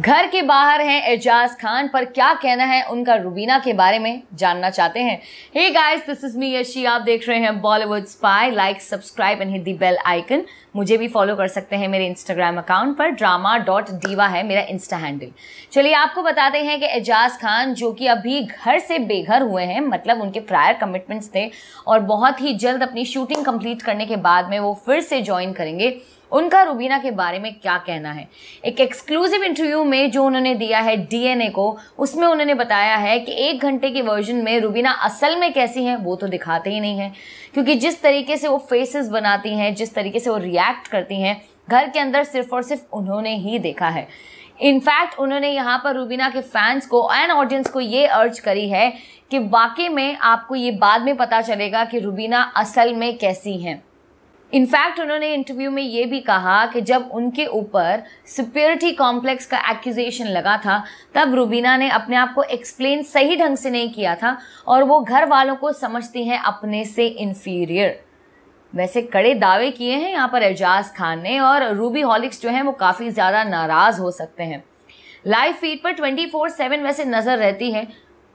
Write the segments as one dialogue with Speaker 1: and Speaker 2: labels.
Speaker 1: घर के बाहर हैं एजाज खान पर क्या कहना है उनका रुबीना के बारे में जानना चाहते हैं hey guys this is me Yashi आप देख रहे हैं Bollywood spy like subscribe and hit the bell icon मुझे भी फॉलो कर सकते हैं मेरे इंस्टाग्राम अकाउंट पर ड्रामा डॉट डीवा है मेरा इंस्टा हैंडल चलिए आपको बताते हैं कि एजाज खान जो कि अभी घर से बेघर हुए हैं मतलब उनके प्रायर कमिटमेंट्स थे और बहुत ही जल्द अपनी शूटिंग कंप्लीट करने के बाद में वो फिर से ज्वाइन करेंगे उनका रूबीना के बारे में क्या कहना है एक एक्सक्लूसिव इंटरव्यू में जो उन्होंने दिया है डीएनए को उसमें उन्होंने बताया है कि एक घंटे के वर्जन में रूबीना असल में कैसी हैं वो तो दिखाते ही नहीं है क्योंकि जिस तरीके से वो फेसेस बनाती हैं जिस तरीके से वो रिएक्ट करती हैं घर के अंदर सिर्फ और सिर्फ उन्होंने ही देखा है इनफैक्ट उन्होंने यहाँ पर रूबीना के फैंस को एंड ऑडियंस को ये अर्ज करी है कि वाकई में आपको ये बाद में पता चलेगा कि रूबीना असल में कैसी हैं इनफैक्ट उन्होंने इंटरव्यू में ये भी कहा कि जब उनके ऊपर सुप्योरिटी कॉम्प्लेक्स का एक्यूजेशन लगा था तब रूबीना ने अपने आप को एक्सप्लेन सही ढंग से नहीं किया था और वो घर वालों को समझती हैं अपने से इन्फीरियर वैसे कड़े दावे किए हैं यहाँ पर एजाज खान ने और रूबी हॉलिक्स जो हैं वो काफ़ी ज़्यादा नाराज़ हो सकते हैं लाइव फीड पर 24/7 वैसे नज़र रहती है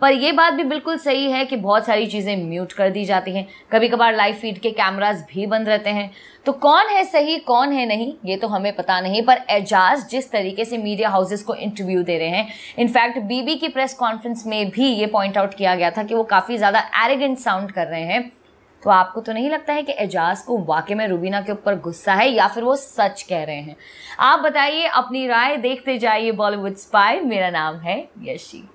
Speaker 1: पर यह बात भी बिल्कुल सही है कि बहुत सारी चीज़ें म्यूट कर दी जाती हैं कभी कभार लाइव फीड के कैमराज भी बंद रहते हैं तो कौन है सही कौन है नहीं ये तो हमें पता नहीं पर एजाज जिस तरीके से मीडिया हाउसेस को इंटरव्यू दे रहे हैं इनफैक्ट बीबी की प्रेस कॉन्फ्रेंस में भी ये पॉइंट आउट किया गया था कि वो काफ़ी ज़्यादा एरेगेंट साउंड कर रहे हैं तो आपको तो नहीं लगता है कि एजाज को वाकई में रूबीना के ऊपर गुस्सा है या फिर वो सच कह रहे हैं आप बताइए अपनी राय देखते जाइए बॉलीवुड स्पाई मेरा नाम है यशी